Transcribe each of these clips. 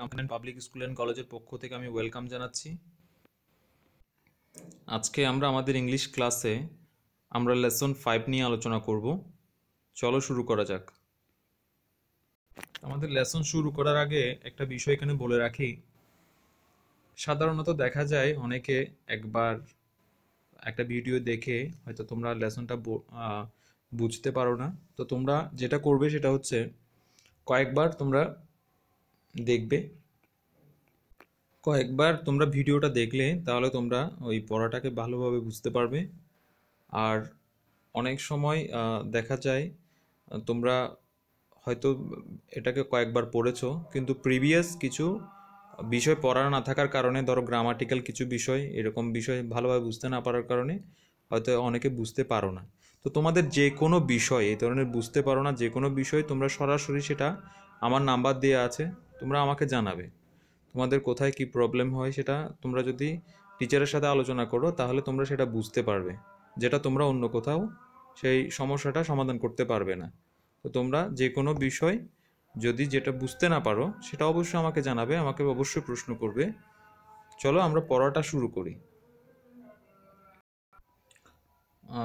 কাম্পান public school and কলেজের পক্ষ থেকে আমি ওয়েলকাম জানাচ্ছি আজকে আমরা আমাদের ইংলিশ ক্লাসে আমরা লেসন ফাইভ নিয়ে আলোচনা করব চলো শুরু করা যাক আমাদের লেসন শুরু করার আগে একটা বিষয় এখানে বলে রাখি সাধারণত দেখা যায় অনেকে একবার একটা ভিডিও দেখে হয়তো তোমরা লেসনটা বুঝতে পারো না তো তোমরা যেটা করবে সেটা হচ্ছে কয়েকবার তোমরা দেখবে কয়েকবার তোমরা ভিডিওটা দেখলে তাহলে তোমরা ওই পড়াটাকে ভালোভাবে বুঝতে পারবে আর অনেক সময় দেখা যায় তোমরা হয়তো এটাকে কয়েকবার পড়েছো কিন্তু প্রিভিয়াস কিছু বিষয় পড়া না থাকার কারণে ধরো গ্রামাটিক্যাল কিছু বিষয় এরকম বিষয় ভালোভাবে বুঝতে না পারার কারণে হয়তো অনেকে বুঝতে পারো না তো তোমাদের যে কোনো বিষয় এই ধরনের বুঝতে পারো না যে কোনো বিষয় তোমরা সরাসরি সেটা আমার নাম্বার দেওয়া আছে তোমরা আমাকে জানাবে তোমাদের কোথায় কি প্রবলেম হয় সেটা তোমরা যদি টিচারের সাথে আলোচনা করো তাহলে তোমরা সেটা বুঝতে পারবে যেটা তোমরা অন্য কোথাও সেই সমস্যাটা সমাধান করতে পারবে না তো তোমরা যে কোনো বিষয় যদি যেটা বুঝতে না পারো সেটা অবশ্যই আমাকে জানাবে আমাকে অবশ্যই প্রশ্ন করবে চলো আমরা পড়াটা শুরু করি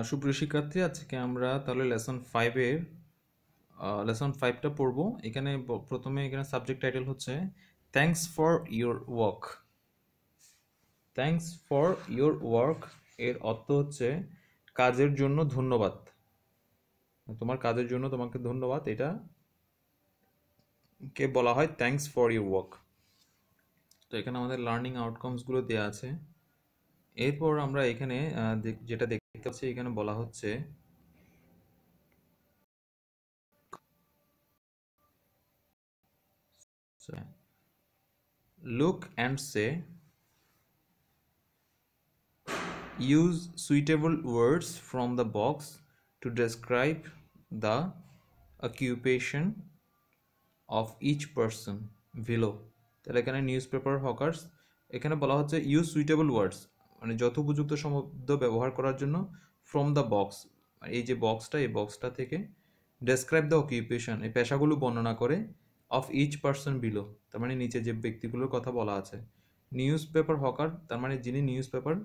সুপ্রিয় শিক্ষার্থী আজকে আমরা তাহলে লেসন ফাইভের লেসন ফাইভটা পড়বো এখানে প্রথমে এখানে সাবজেক্ট টাইটেল হচ্ছে thanks for your work thanks for your work এর অর্থ হচ্ছে কাজের জন্য ধন্যবাদ তোমার কাজের জন্য তোমাকে ধন্যবাদ এটা কে বলা হয় থ্যাংকস ফর ইউর ওয়ার্ক তো এখানে আমাদের লার্নিং আউটকামসগুলো দেওয়া আছে এরপর আমরা এখানে যেটা দেখতে পাচ্ছি এখানে বলা হচ্ছে So, look and say use suitable words from the box to describe the occupation of each person below তাহলে এখানে নিউজ পেপার হকার্স এখানে বলা হচ্ছে ইউজ সুইটেবল ওয়ার্ডস মানে যথোপযুক্ত শব্দ ব্যবহার করার জন্য ফ্রম দ্য বক্স এই যে বক্সটা এই বক্সটা থেকে ডেসক্রাইব দ্য অকিউপেশন এই পেশাগুলো বর্ণনা করে অফ ইচ পার্সন বিলো তার মানে নিচে যে ব্যক্তিগুলোর কথা বলা আছে নিউজ পেপার হকার তার মানে যিনি নিউজ পেপার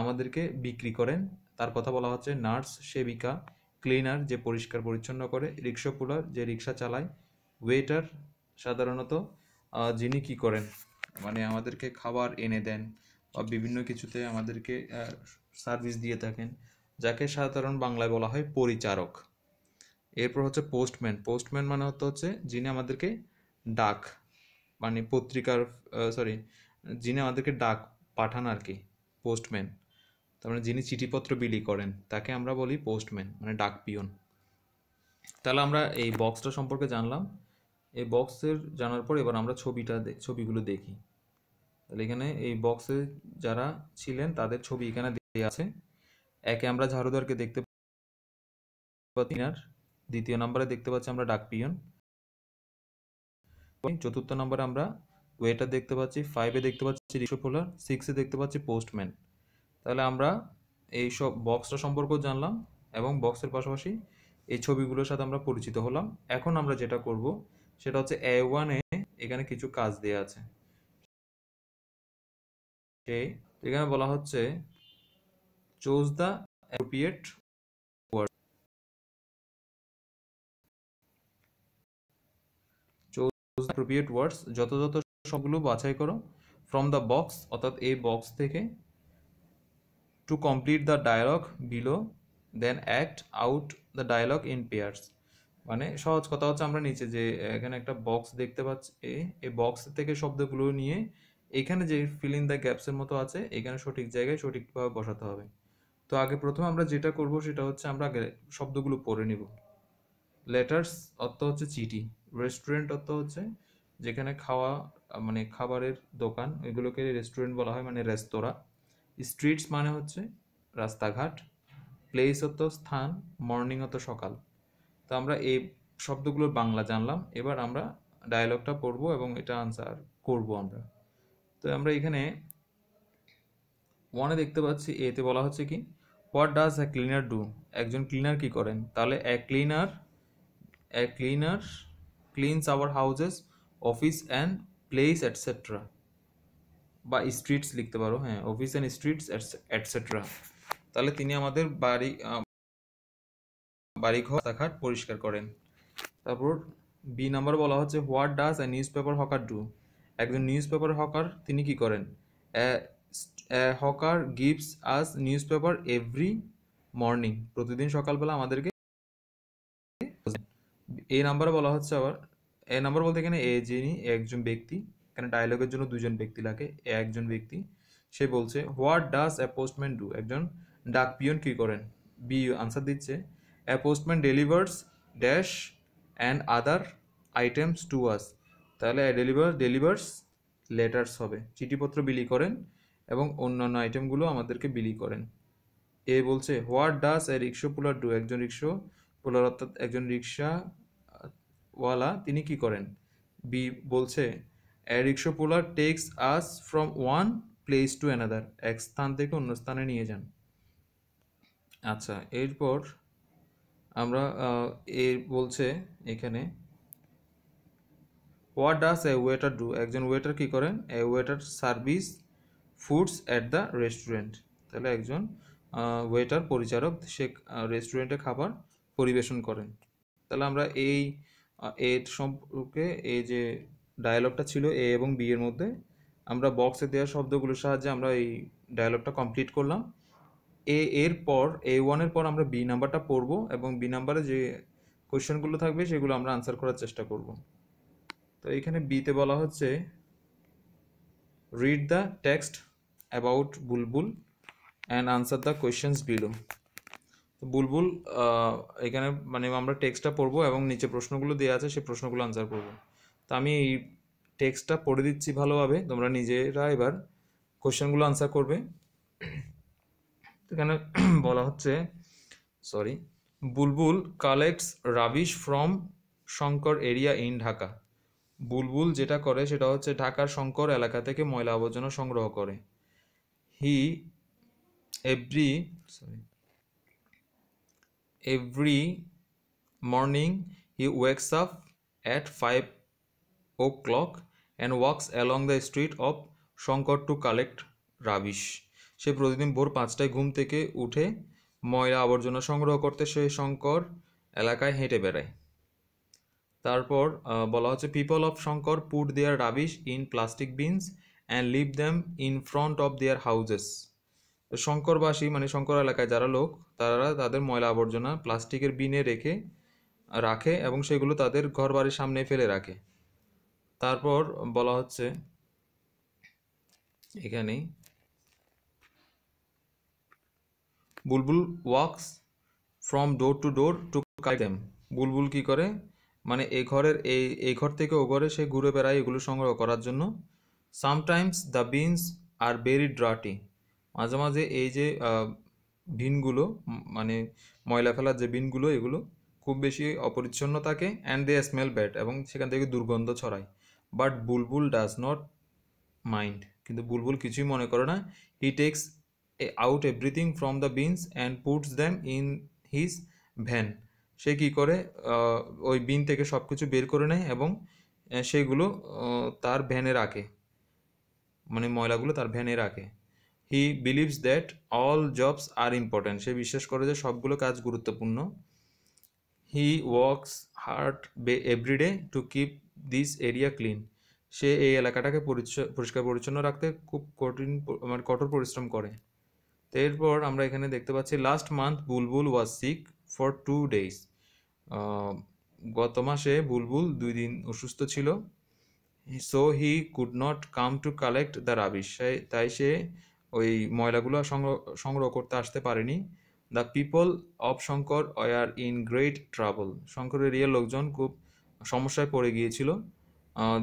আমাদেরকে বিক্রি করেন তার কথা বলা হচ্ছে নার্স সেবিকা ক্লিনার যে পরিষ্কার পরিচ্ছন্ন করে রিক্সা কুলার যে রিক্সা চালায় ওয়েটার সাধারণত যিনি কি করেন মানে আমাদেরকে খাবার এনে দেন বা বিভিন্ন কিছুতে আমাদেরকে সার্ভিস দিয়ে থাকেন যাকে সাধারণ বাংলায় বলা হয় পরিচারক এরপর হচ্ছে পোস্টম্যান পোস্টম্যান মানে হতে হচ্ছে যিনি আমাদেরকে ডাক মানে পত্রিকার সরি যিনি আমাদেরকে ডাক পাঠান আর কি পোস্টম্যান তার মানে যিনি চিঠিপত্র বিলি করেন তাকে আমরা বলি পোস্টম্যান মানে ডাক পিয়ন তাহলে আমরা এই বক্সটা সম্পর্কে জানলাম এই বক্সের জানার পর এবার আমরা ছবিটা ছবিগুলো দেখি তাহলে এখানে এই বক্সে যারা ছিলেন তাদের ছবি এখানে দেওয়া আছে একে আমরা ঝাড়ুদারকে দেখতে পাচ্ছি দ্বিতীয় নম্বরে দেখতে পাচ্ছি আমরা ডাক পিয়ন চতুর্থ নম্বরে আমরা ওয়েটার দেখতে পাচ্ছি ফাইভে দেখতে পাচ্ছি রিক্সো ফোলার সিক্সে দেখতে পাচ্ছি পোস্টম্যান তাহলে আমরা এই সব বক্সটা সম্পর্কেও জানলাম এবং বক্সের পাশাপাশি এই ছবিগুলোর সাথে আমরা পরিচিত হলাম এখন আমরা যেটা করব সেটা হচ্ছে এ ওয়ানে এখানে কিছু কাজ দেয়া আছে এখানে বলা হচ্ছে choose the appropriate appropriate words যত যত সবগুলো বাছাই করো ফ্রম দ্য বক্স অর্থাৎ এই বক্স থেকে to complete the dialogue below then act out the dialogue in pairs মানে সহজ কথা হচ্ছে আমরা নিচে যে এখানে একটা বক্স দেখতে পাচ্ছি এই বক্স থেকে শব্দগুলো নিয়ে এখানে যে ফিল ইন দ্য গ্যাপসের মতো আছে এখানে সঠিক জায়গায় সঠিকভাবে বসাতে হবে তো আগে প্রথমে আমরা যেটা করব সেটা হচ্ছে আমরা আগে শব্দগুলো পড়ে নিব লেটার্স অর্থ হচ্ছে চিঠি রেস্টুরেন্ট অর্থ হচ্ছে যেখানে খাওয়া মানে খাবারের দোকান এগুলোকে রেস্টুরেন্ট বলা হয় মানে রেস্তোরাঁ স্ট্রিটস মানে হচ্ছে রাস্তাঘাট প্লেস অত স্থান মর্নিং অত সকাল তো আমরা এই শব্দগুলোর বাংলা জানলাম এবার আমরা ডায়লগটা পড়বো এবং এটা আনসার করব আমরা তো আমরা এখানে ওয়ানে দেখতে পাচ্ছি এতে বলা হচ্ছে কি what does a cleaner do একজন ক্লিনার কি করেন তাহলে a cleaner a cleaner cleans our houses office and place etc বা স্ট্রিটস লিখতে পারো হ্যাঁ অফিস অ্যান্ড স্ট্রিটস এটসেট্রা তাহলে তিনি আমাদের বাড়ি বাড়িঘর রাস্তাঘাট পরিষ্কার করেন তারপর বি নাম্বার বলা হচ্ছে what does a newspaper hawker do একজন নিউজ পেপার হকার তিনি কি করেন hawker gives us newspaper every morning প্রতিদিন সকালবেলা আমাদেরকে এই নাম্বারে বলা হচ্ছে আবার এ নাম্বার বলতে এখানে এ যিনি একজন ব্যক্তি এখানে ডায়লগের জন্য দুজন ব্যক্তি লাগে এ একজন ব্যক্তি সে বলছে হোয়াট ডাস অ্যা ডু একজন ডাক পিয়ন কী করেন বি আনসার দিচ্ছে a postman delivers dash and other items to us তাহলে ডেলিভার ডেলিভার্স লেটার্স হবে চিঠিপত্র বিলি করেন এবং অন্যান্য আইটেমগুলো আমাদেরকে বিলি করেন এ বলছে হোয়াট ডাস এ রিক্সো পুলার ডু একজন রিক্সো পুলার অর্থাৎ একজন রিক্সা ওয়ালা তিনি কি করেন বি বলছে a porter takes us from one place to another এক স্থান থেকে অন্য স্থানে নিয়ে যান আচ্ছা এরপর আমরা এ বলছে এখানে what does a waiter do একজন ওয়েটার কি করেন a waiter serves foods at the restaurant তাহলে একজন ওয়েটার পরিচারক সে রেস্টুরেন্টে খাবার পরিবেশন করেন তাহলে আমরা এই এর সম্পর্কে এই যে ডায়ালগটা ছিল এ এবং বি এর মধ্যে আমরা বক্সে দেওয়া শব্দগুলোর সাহায্যে আমরা এই ডায়ালগটা কমপ্লিট করলাম এ এর পর এ ওয়ানের পর আমরা বি নাম্বারটা পড়বো এবং বি নাম্বারে যে কোয়েশ্চেনগুলো থাকবে সেগুলো আমরা আনসার করার চেষ্টা করব তো এখানে বিতে বলা হচ্ছে read the text about Bulbul and answer the questions below Bulbul এখানে মানে আমরা টেক্সটটা পড়বো এবং নিচে প্রশ্নগুলো দেওয়া আছে সেই প্রশ্নগুলো আনসার করবো তো আমি এই টেক্সটটা পড়ে দিচ্ছি ভালোভাবে তোমরা নিজেরা এবার কোশ্চেনগুলো আনসার করবে এখানে বলা হচ্ছে sorry Bulbul collects rubbish from Shankar area in Dhaka Bulbul যেটা করে সেটা হচ্ছে ঢাকার শঙ্কর এলাকা থেকে ময়লা আবর্জনা সংগ্রহ করে he every sorry every morning he wakes up at 5 o'clock and walks along the street of Shankar to collect rubbish সে প্রতিদিন ভোর পাঁচটায় ঘুম থেকে উঠে ময়লা আবর্জনা সংগ্রহ করতে সে শঙ্কর এলাকায় হেঁটে বেড়ায় তারপর বলা হচ্ছে people of Shankar put their rubbish in plastic bins and leave them in front of their houses শঙ্করবাসী মানে শঙ্কর এলাকায় যারা লোক তারা তাদের ময়লা আবর্জনা প্লাস্টিকের বিনে রেখে রাখে এবং সেগুলো তাদের ঘর বাড়ির সামনে ফেলে রাখে তারপর বলা হচ্ছে এখানে Bulbul walks from door to door to কাইটেম বুলবুল কি করে মানে এই ঘরের এই এই ঘর থেকে ও ঘরে সে ঘুরে বেড়ায় এগুলো সংগ্রহ করার জন্য sometimes the bins are very dirty মাঝে মাঝে এই যে বিনগুলো মানে ময়লা ফেলার যে বিনগুলো এগুলো খুব বেশি অপরিচ্ছন্ন থাকে অ্যান্ড দে স্মেল ব্যাড এবং সেখান থেকে দুর্গন্ধ ছড়ায় but Bulbul does not mind কিন্তু বুলবুল কিছুই মনে করে না he takes out everything from the bins and puts them in his van সে কী করে ওই বিন থেকে সব কিছু বের করে নেয় এবং সেগুলো তার ভ্যানে রাখে মানে ময়লাগুলো তার ভ্যানে রাখে he believes that all jobs are important সে বিশ্বাস করে যে সবগুলো কাজ গুরুত্বপূর্ণ হি ওয়ার্কস হার্ট বে every day to keep this area clean সে এই এলাকাটাকে পরিষ্কার পরিচ্ছন্ন রাখতে খুব কঠিন মানে কঠোর পরিশ্রম করে এরপর আমরা এখানে দেখতে পাচ্ছি last month Bulbul was sick for two days গত মাসে বুলবুল দুই দিন অসুস্থ ছিল so he could not come to collect the rubbish তাই সে ওই ময়লাগুলো সংগ্রহ সংগ্রহ করতে আসতে পারেনি the people of Shankar are in great trouble শঙ্করের ইয়ে লোকজন খুব সমস্যায় পড়ে গিয়েছিল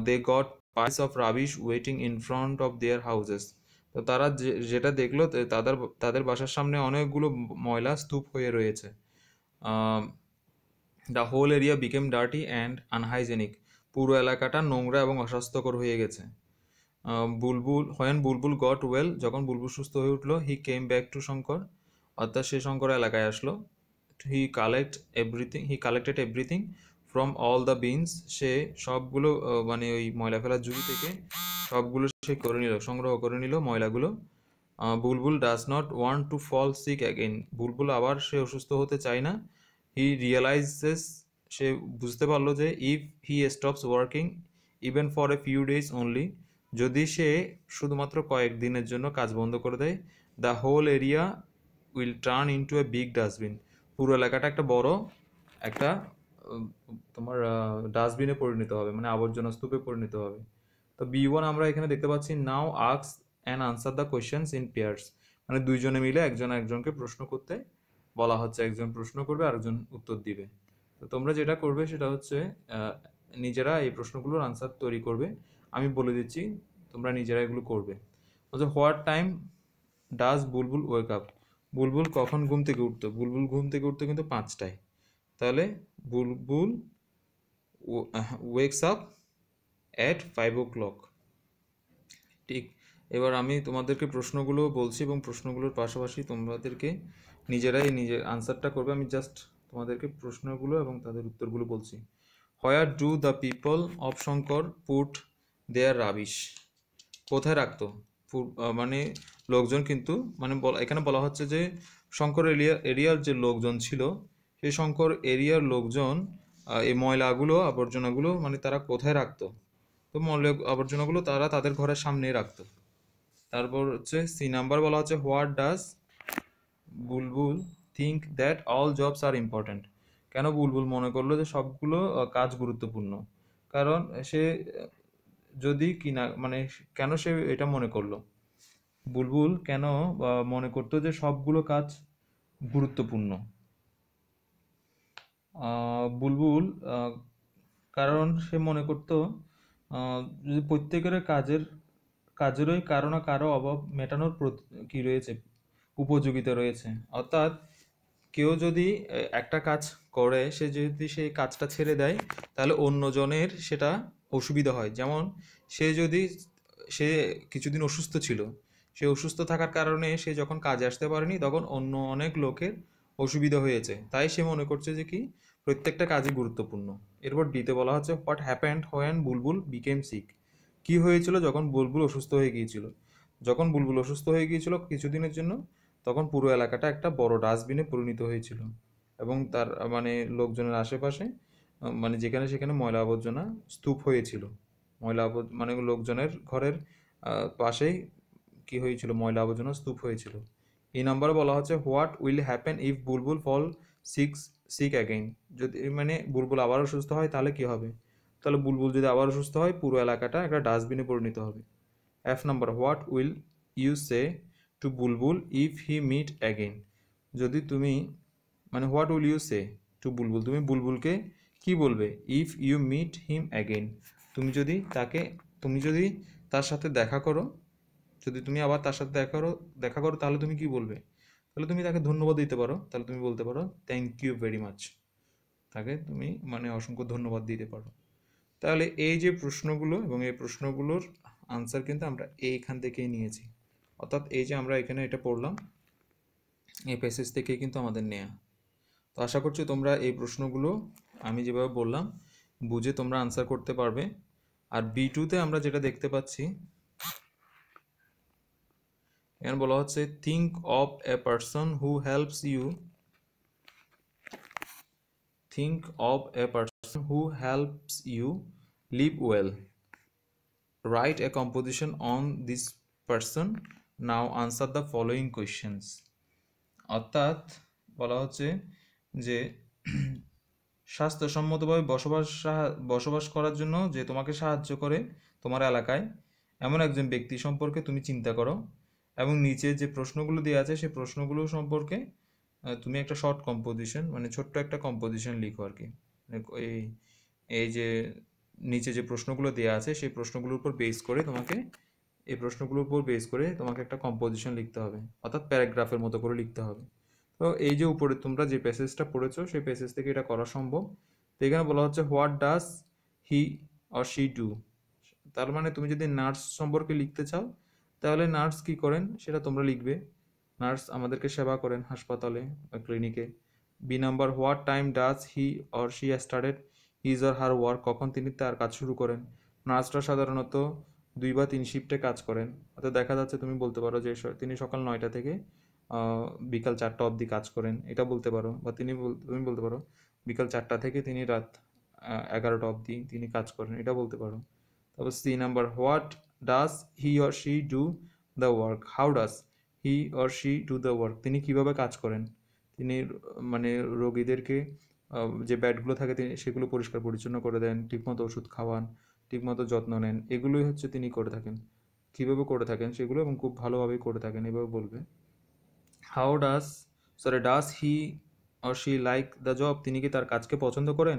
they got piles of rubbish waiting in front of their houses তো তারা যেটা দেখলো তাদের তাদের বাসার সামনে অনেকগুলো ময়লা স্তূপ হয়ে রয়েছে the whole area became dirty and unhygienic পুরো এলাকাটা নোংরা এবং অস্বাস্থ্যকর হয়ে গেছে Bulbul when Bulbul got well যখন বুলবুল সুস্থ হয়ে উঠলো he came back to Shankar অর্থাৎ সে শঙ্কর এলাকায় আসলো he collect everything he collected everything from all the bins সে সবগুলো মানে ওই ময়লা ফেলার জুড়ি থেকে সবগুলো সে করে নিল সংগ্রহ করে নিল ময়লাগুলো Bulbul does not want to fall sick again Bulbul আবার সে অসুস্থ হতে চায় না হি রিয়েলাইজেস সে বুঝতে পারলো যে if he stops working even for a few days only যদি সে শুধুমাত্র কয়েকদিনের জন্য কাজ বন্ধ করে দেয় the whole area will turn into a big dustbin পুরো এলাকাটা একটা বড় একটা তোমার ডাস্টবিনে পরিণত হবে মানে আবর্জনা স্তূপে পরিণত হবে তো বি ওয়ান আমরা এখানে দেখতে পাচ্ছি নাও আক্স and answer the questions in pairs মানে দুইজনে মিলে একজন একজনকে প্রশ্ন করতে বলা হচ্ছে একজন প্রশ্ন করবে আরেকজন উত্তর দিবে তো তোমরা যেটা করবে সেটা হচ্ছে নিজেরা এই প্রশ্নগুলোর আনসার তৈরি করবে আমি বলে দিচ্ছি তোমরা নিজেরা এগুলো করবে বলছে what time does Bulbul wake up Bulbul কখন ঘুম থেকে উঠতো বুলবুল ঘুম থেকে উঠতো কিন্তু পাঁচটায় তাহলে Bulbul wakes up at five o'clock ঠিক এবার আমি তোমাদেরকে প্রশ্নগুলো বলছি এবং প্রশ্নগুলোর পাশাপাশি তোমাদেরকে নিজেরাই নিজের আনসারটা করবে আমি জাস্ট তোমাদেরকে প্রশ্নগুলো এবং তাদের উত্তরগুলো বলছি where do the people of Shankar put their rubbish কোথায় রাখতো মানে লোকজন কিন্তু মানে এখানে বলা হচ্ছে যে শঙ্কর এরিয়া এরিয়ার যে লোকজন ছিল সেই শঙ্কর এরিয়ার লোকজন এই ময়লাগুলো আবর্জনাগুলো মানে তারা কোথায় রাখতো তো ময়লা আবর্জনাগুলো তারা তাদের ঘরের সামনে রাখতো তারপর হচ্ছে সি নাম্বার বলা হচ্ছে what does Bulbul think that all jobs are important কেন বুলবুল মনে করলো যে সবগুলো কাজ গুরুত্বপূর্ণ কারণ সে যদি কিনা মানে কেন সে এটা মনে করলো বুলবুল কেন মনে করতো যে সবগুলো কাজ গুরুত্বপূর্ণ বুলবুল কারণ সে মনে করতো যদি প্রত্যেকের কাজের কাজেরই কারো না কারো অভাব মেটানোর কি রয়েছে উপযোগিতা রয়েছে অর্থাৎ কেউ যদি একটা কাজ করে সে যদি সেই কাজটা ছেড়ে দেয় তাহলে অন্যজনের সেটা অসুবিধা হয় যেমন সে যদি সে কিছুদিন অসুস্থ ছিল সে অসুস্থ থাকার কারণে সে যখন কাজে আসতে পারেনি তখন অন্য অনেক লোকের অসুবিধা হয়েছে তাই সে মনে করছে যে কি প্রত্যেকটা কাজই গুরুত্বপূর্ণ এরপর ডিতে বলা হচ্ছে what happened when Bulbul became sick কি হয়েছিল যখন বুলবুল অসুস্থ হয়ে গিয়েছিল যখন বুলবুল অসুস্থ হয়ে গিয়েছিল কিছুদিনের জন্য তখন পুরো এলাকাটা একটা বড় ডাস্টবিনে পরিণত হয়েছিল এবং তার মানে লোকজনের আশেপাশে মানে যেখানে সেখানে ময়লা আবর্জনা স্তূপ হয়েছিল ময়লা আবর্জ মানে লোকজনের ঘরের পাশেই কি হয়েছিল ময়লা আবর্জনা স্তূপ হয়েছিল এই নাম্বারে বলা হচ্ছে what will happen if Bulbul fall six sick again যদি মানে বুলবুল আবারও সুস্থ হয় তাহলে কি হবে তাহলে বুলবুল যদি আবারও সুস্থ হয় পুরো এলাকাটা একটা ডাস্টবিনে পরিণত হবে F number what will you say to Bulbul if he meet again যদি তুমি মানে what will you say to Bulbul তুমি বুলবুলকে কি বলবে if you meet him again তুমি যদি তাকে তুমি যদি তার সাথে দেখা করো যদি তুমি আবার তার সাথে দেখা করো দেখা করো তাহলে তুমি কি বলবে তাহলে তুমি তাকে ধন্যবাদ দিতে পারো তাহলে তুমি বলতে পারো থ্যাংক ইউ ভেরি মাচ তাকে তুমি মানে অসংখ্য ধন্যবাদ দিতে পারো তাহলে এই যে প্রশ্নগুলো এবং এই প্রশ্নগুলোর আনসার কিন্তু আমরা এইখান থেকেই নিয়েছি অর্থাৎ এই যে আমরা এখানে এটা পড়লাম এই প্যাসেজ থেকেই কিন্তু আমাদের নেয়া তো আশা করছি তোমরা এই প্রশ্নগুলো আমি যেভাবে বললাম বুঝে তোমরা আনসার করতে পারবে আর বি টুতে আমরা যেটা দেখতে পাচ্ছি এখানে বলা হচ্ছে think of a person who helps you think of a person who helps you live well write a composition on this person now answer the following questions অর্থাৎ বলা হচ্ছে যে স্বাস্থ্যসম্মতভাবে বসবাস বসবাস করার জন্য যে তোমাকে সাহায্য করে তোমার এলাকায় এমন একজন ব্যক্তি সম্পর্কে তুমি চিন্তা করো এবং নিচে যে প্রশ্নগুলো দেওয়া আছে সেই প্রশ্নগুলো সম্পর্কে তুমি একটা শর্ট কম্পোজিশন মানে ছোট্ট একটা কম্পোজিশন লিখো আর কি এই এই যে নিচে যে প্রশ্নগুলো দেওয়া আছে সেই প্রশ্নগুলোর উপর বেস করে তোমাকে এই প্রশ্নগুলোর উপর বেস করে তোমাকে একটা কম্পোজিশন লিখতে হবে অর্থাৎ প্যারাগ্রাফের মতো করে লিখতে হবে তো এই যে উপরে তোমরা যে প্যাসেজটা পড়েছো সেই প্যাসেজ থেকে এটা করা সম্ভব তো এখানে বলা হচ্ছে what does he or she do তার মানে তুমি যদি নার্স সম্পর্কে লিখতে চাও তাহলে নার্স কি করেন সেটা তোমরা লিখবে নার্স আমাদেরকে সেবা করেন হাসপাতালে বা ক্লিনিকে B number what time does he or she started his or her work কখন তিনি তার কাজ শুরু করেন নার্সরা সাধারণত দুই বা তিন শিফটে কাজ করেন অর্থাৎ দেখা যাচ্ছে তুমি বলতে পারো যে তিনি সকাল নয়টা থেকে বিকাল চারটা অবধি কাজ করেন এটা বলতে পারো বা তিনি তুমি বলতে পারো বিকাল চারটা থেকে তিনি রাত এগারোটা অবধি তিনি কাজ করেন এটা বলতে পারো তারপর C number what does he or she do the work how does he or she do the work তিনি কিভাবে কাজ করেন তিনি মানে রোগীদেরকে যে ব্যাডগুলো থাকে তিনি সেগুলো পরিষ্কার পরিচ্ছন্ন করে দেন ঠিকমতো ওষুধ খাওয়ান ঠিকমতো যত্ন নেন এগুলোই হচ্ছে তিনি করে থাকেন কীভাবে করে থাকেন সেগুলো এবং খুব ভালোভাবেই করে থাকেন এভাবে বলবে how does sorry does he or she like the job তিনি কি তার কাজকে পছন্দ করেন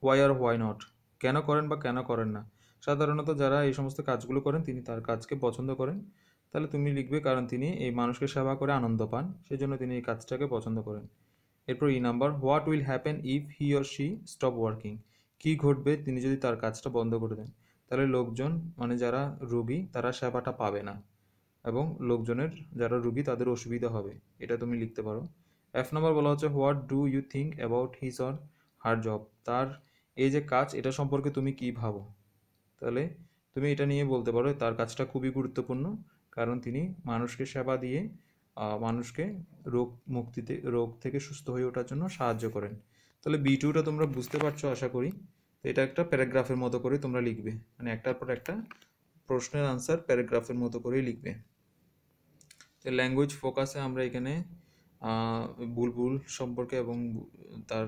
হোয়াই আর হোয়াই নট কেন করেন বা কেন করেন না সাধারণত যারা এই সমস্ত কাজগুলো করেন তিনি তার কাজকে পছন্দ করেন তাহলে তুমি লিখবে কারণ তিনি এই মানুষকে সেবা করে আনন্দ পান সেই জন্য তিনি এই কাজটাকে পছন্দ করেন এরপর E number what will happen if he or she stop working কী ঘটবে তিনি যদি তার কাজটা বন্ধ করে দেন তাহলে লোকজন মানে যারা রুগী তারা সেবাটা পাবে না এবং লোকজনের যারা রুগী তাদের অসুবিধা হবে এটা তুমি লিখতে পারো এফ নম্বর বলা হচ্ছে what do you think about his or her job তার এই যে কাজ এটা সম্পর্কে তুমি কি ভাবো তাহলে তুমি এটা নিয়ে বলতে পারো তার কাজটা খুবই গুরুত্বপূর্ণ কারণ তিনি মানুষকে সেবা দিয়ে মানুষকে রোগ মুক্তিতে রোগ থেকে সুস্থ হয়ে ওঠার জন্য সাহায্য করেন তাহলে বি টুটা তোমরা বুঝতে পারছো আশা করি তো এটা একটা প্যারাগ্রাফের মতো করে তোমরা লিখবে মানে একটার পর একটা প্রশ্নের আনসার প্যারাগ্রাফের মতো করেই লিখবে তো ল্যাঙ্গুয়েজ ফোকাসে আমরা এখানে বুলবুল সম্পর্কে এবং তার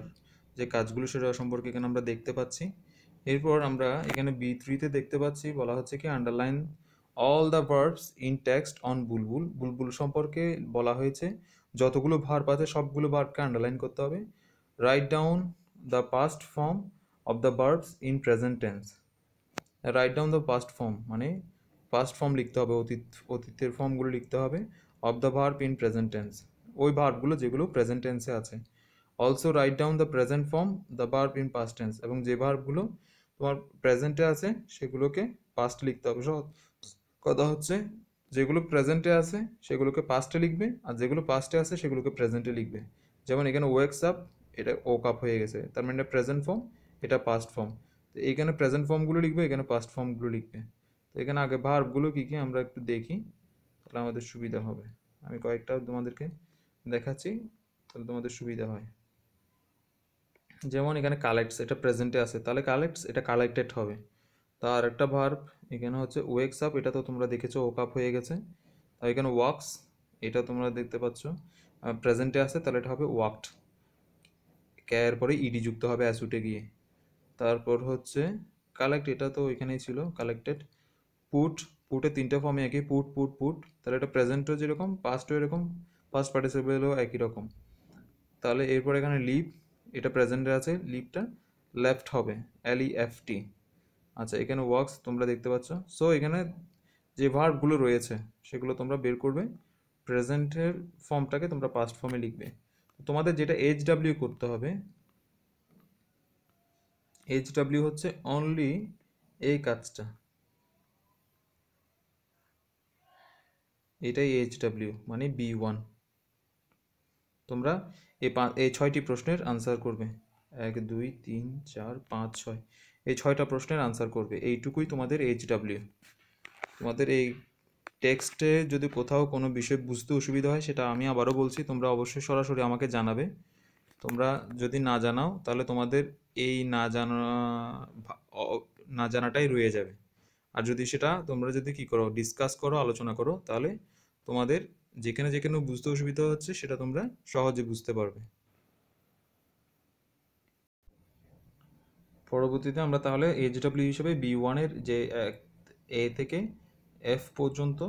যে কাজগুলো সেটা সম্পর্কে এখানে আমরা দেখতে পাচ্ছি এরপর আমরা এখানে বি থ্রিতে দেখতে পাচ্ছি বলা হচ্ছে কি underline all the verbs in text on Bulbul Bulbul সম্পর্কে বলা হয়েছে যতগুলো ভার্ব আছে সবগুলো ভার্বকে আন্ডারলাইন করতে হবে write down the past form of the verbs in present tense write down the past form মানে পাস্ট ফর্ম লিখতে হবে অতীত অতীতের ফর্মগুলো লিখতে হবে of the verb in present tense ওই ভার্বগুলো যেগুলো প্রেজেন্ট টেন্সে আছে also write down the present form the verb in past tense এবং যে ভার্বগুলো তোমার প্রেজেন্টে আছে সেগুলোকে পাস্ট লিখতে হবে কথা হচ্ছে যেগুলো প্রেজেন্টে আছে সেগুলোকে পাস্টে লিখবে আর যেগুলো পাস্টে আছে সেগুলোকে প্রেজেন্টে লিখবে যেমন এখানে ওয়েক্স আপ এটা ওক আপ হয়ে গেছে তার মানে এটা প্রেজেন্ট ফর্ম এটা পাস্ট ফর্ম তো এখানে প্রেজেন্ট ফর্মগুলো লিখবে এখানে পাস্ট ফর্মগুলো লিখবে তো এখানে আগে ভার্বগুলো কী কী আমরা একটু দেখি তাহলে আমাদের সুবিধা হবে আমি কয়েকটা তোমাদেরকে দেখাচ্ছি তাহলে তোমাদের সুবিধা হয় যেমন এখানে কালেক্টস এটা প্রেজেন্টে আছে তাহলে কালেক্টস এটা কালেক্টেড হবে তার একটা ভার্ব এখানে হচ্ছে ওয়েক্স আপ এটা তো তোমরা দেখেছো ওক আপ হয়ে গেছে আর এখানে ওয়াক্স এটা তোমরা দেখতে পাচ্ছ প্রেজেন্টে আছে তাহলে এটা হবে ওয়াকড ক্যার পরে ইডি যুক্ত হবে অ্যাসুটে গিয়ে তারপর হচ্ছে কালেক্ট এটা তো ওইখানেই ছিল কালেক্টেড পুট পুটে তিনটা ফর্মে একই পুট পুট পুট তাহলে এটা প্রেজেন্টও যেরকম পাস্টও এরকম পাস্ট পার্টিসিপেলও একই রকম তাহলে এরপর এখানে লিপ এটা প্রেজেন্টে আছে লিপটা লেফট হবে এল এফ টি আচ্ছা এখানে ওয়ার্কস তোমরা দেখতে পাচ্ছ সো এখানে যে ভার্বগুলো রয়েছে সেগুলো তোমরা বের করবে প্রেজেন্টের ফর্মটাকে তোমরা পাস্ট ফর্মে লিখবে তোমাদের যেটা এইচ ডাব্লিউ করতে হবে এইচ ডাব্লিউ হচ্ছে অনলি এই কাজটা এটাই এইচ ডাব্লিউ মানে বি ওয়ান তোমরা এই পা এই ছয়টি প্রশ্নের আনসার করবে এক দুই তিন চার পাঁচ ছয় এই ছয়টা প্রশ্নের আনসার করবে এইটুকুই তোমাদের এইচ ডাব্লিউ তোমাদের এই টেক্সটে যদি কোথাও কোনো বিষয় বুঝতে অসুবিধা হয় সেটা আমি আবারও বলছি তোমরা অবশ্যই সরাসরি আমাকে জানাবে তোমরা যদি না জানাও তাহলে তোমাদের এই না জানা না জানাটাই রয়ে যাবে আর যদি সেটা তোমরা যদি কি করো ডিসকাস করো আলোচনা করো তাহলে তোমাদের যেখানে যেখানে বুঝতে অসুবিধা হচ্ছে সেটা তোমরা সহজে বুঝতে পারবে পরবর্তীতে আমরা তাহলে এইচডব্লিউ হিসেবে বি ওয়ানের যে এ থেকে এফ পর্যন্ত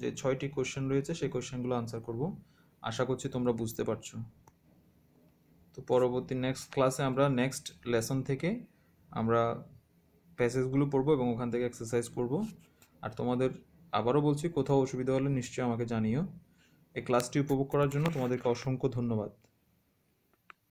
যে ছয়টি কোশ্চেন রয়েছে সেই কোশ্চেনগুলো আনসার করব আশা করছি তোমরা বুঝতে পারছো তো পরবর্তী নেক্সট ক্লাসে আমরা নেক্সট লেসন থেকে আমরা প্যাসেজগুলো পড়বো এবং ওখান থেকে এক্সারসাইজ করব আর তোমাদের আবারও বলছি কোথাও অসুবিধা হলে নিশ্চয়ই আমাকে জানিও এই ক্লাসটি উপভোগ করার জন্য তোমাদেরকে অসংখ্য ধন্যবাদ